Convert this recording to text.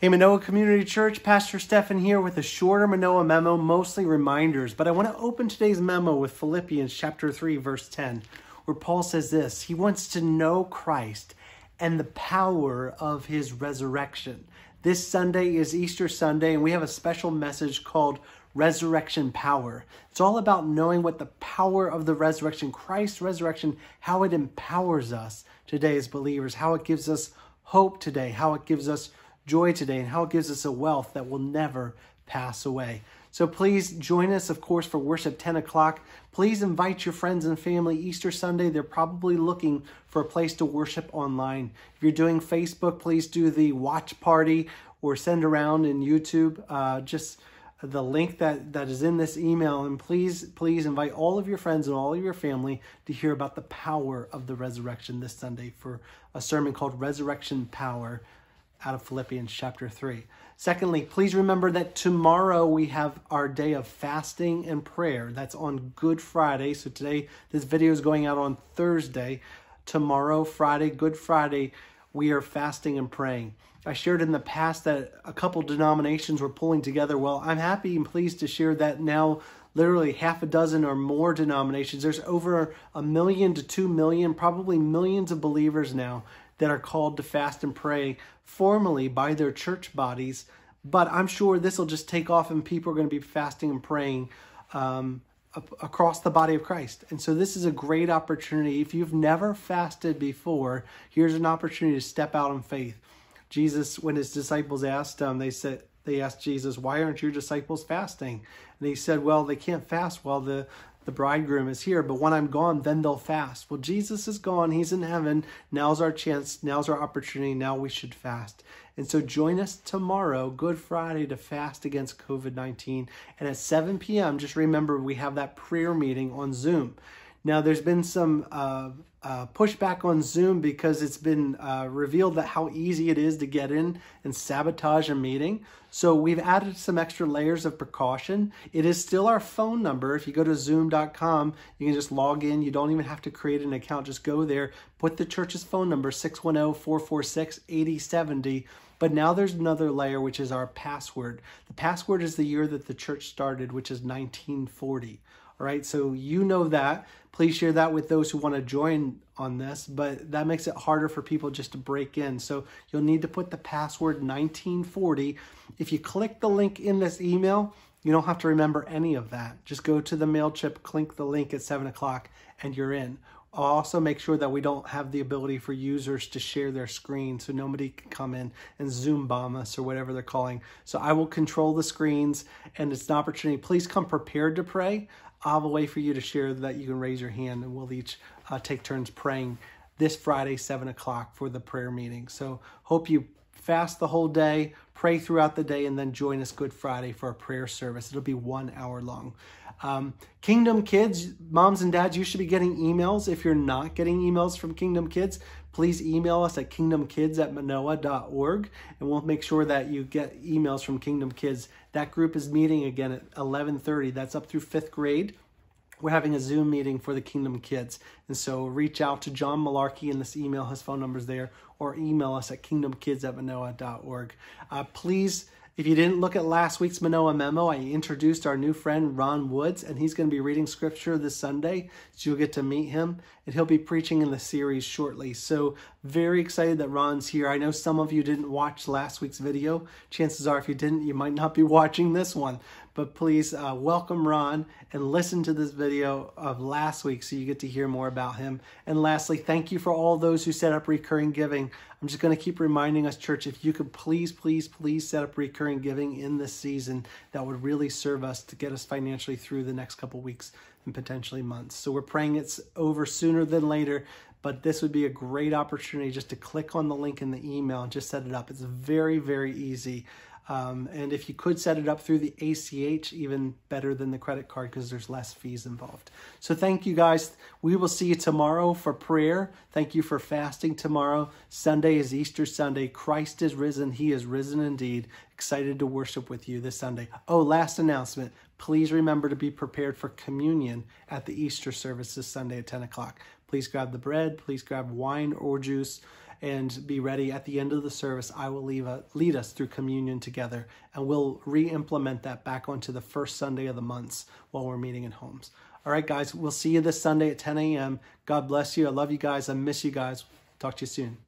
Hey, Manoa Community Church, Pastor Stefan here with a shorter Manoa memo, mostly reminders, but I want to open today's memo with Philippians chapter 3, verse 10, where Paul says this He wants to know Christ and the power of his resurrection. This Sunday is Easter Sunday, and we have a special message called Resurrection Power. It's all about knowing what the power of the resurrection, Christ's resurrection, how it empowers us today as believers, how it gives us hope today, how it gives us joy today and how it gives us a wealth that will never pass away. So please join us, of course, for worship 10 o'clock. Please invite your friends and family Easter Sunday. They're probably looking for a place to worship online. If you're doing Facebook, please do the watch party or send around in YouTube uh, just the link that, that is in this email. And please, please invite all of your friends and all of your family to hear about the power of the resurrection this Sunday for a sermon called Resurrection Power out of Philippians chapter 3. Secondly, please remember that tomorrow we have our day of fasting and prayer. That's on Good Friday. So today, this video is going out on Thursday. Tomorrow, Friday, Good Friday, we are fasting and praying. I shared in the past that a couple denominations were pulling together. Well, I'm happy and pleased to share that now literally half a dozen or more denominations. There's over a million to two million, probably millions of believers now that are called to fast and pray formally by their church bodies. But I'm sure this will just take off and people are going to be fasting and praying um, across the body of Christ. And so this is a great opportunity. If you've never fasted before, here's an opportunity to step out in faith. Jesus, when his disciples asked him, they said, they asked Jesus, why aren't your disciples fasting? And he said, well, they can't fast while the, the bridegroom is here, but when I'm gone, then they'll fast. Well, Jesus is gone. He's in heaven. Now's our chance. Now's our opportunity. Now we should fast. And so join us tomorrow, Good Friday, to fast against COVID 19. And at 7 p.m., just remember we have that prayer meeting on Zoom. Now, there's been some uh, uh, pushback on Zoom because it's been uh, revealed that how easy it is to get in and sabotage a meeting. So we've added some extra layers of precaution. It is still our phone number. If you go to zoom.com, you can just log in. You don't even have to create an account. Just go there, put the church's phone number, 610-446-8070. But now there's another layer, which is our password. The password is the year that the church started, which is 1940. All right, so you know that. Please share that with those who want to join on this, but that makes it harder for people just to break in. So you'll need to put the password 1940. If you click the link in this email, you don't have to remember any of that. Just go to the MailChimp, click the link at 7 o'clock, and you're in. also make sure that we don't have the ability for users to share their screen so nobody can come in and Zoom bomb us or whatever they're calling. So I will control the screens and it's an opportunity. Please come prepared to pray i have a way for you to share that you can raise your hand and we'll each uh, take turns praying this Friday, 7 o'clock for the prayer meeting. So hope you fast the whole day, pray throughout the day, and then join us Good Friday for a prayer service. It'll be one hour long. Um, Kingdom Kids, moms and dads, you should be getting emails. If you're not getting emails from Kingdom Kids, please email us at kingdomkids at manoa.org and we'll make sure that you get emails from Kingdom Kids. That group is meeting again at 11.30. That's up through fifth grade. We're having a Zoom meeting for the Kingdom Kids. And so reach out to John Malarkey in this email. His phone number's there. Or email us at kingdomkids at manoa.org. Uh, please if you didn't look at last week's Manoa memo, I introduced our new friend Ron Woods, and he's going to be reading scripture this Sunday. So you'll get to meet him, and he'll be preaching in the series shortly. So, very excited that Ron's here. I know some of you didn't watch last week's video. Chances are, if you didn't, you might not be watching this one but please uh, welcome Ron and listen to this video of last week so you get to hear more about him. And lastly, thank you for all those who set up recurring giving. I'm just going to keep reminding us, church, if you could please, please, please set up recurring giving in this season, that would really serve us to get us financially through the next couple weeks and potentially months. So we're praying it's over sooner than later, but this would be a great opportunity just to click on the link in the email and just set it up. It's very, very easy. Um, and if you could set it up through the ACH, even better than the credit card because there's less fees involved. So thank you guys. We will see you tomorrow for prayer. Thank you for fasting tomorrow. Sunday is Easter Sunday. Christ is risen. He is risen indeed. Excited to worship with you this Sunday. Oh, last announcement. Please remember to be prepared for communion at the Easter service this Sunday at 10 o'clock. Please grab the bread. Please grab wine or juice and be ready at the end of the service. I will a, lead us through communion together, and we'll re implement that back onto the first Sunday of the months while we're meeting in homes. All right, guys, we'll see you this Sunday at 10 a.m. God bless you. I love you guys. I miss you guys. Talk to you soon.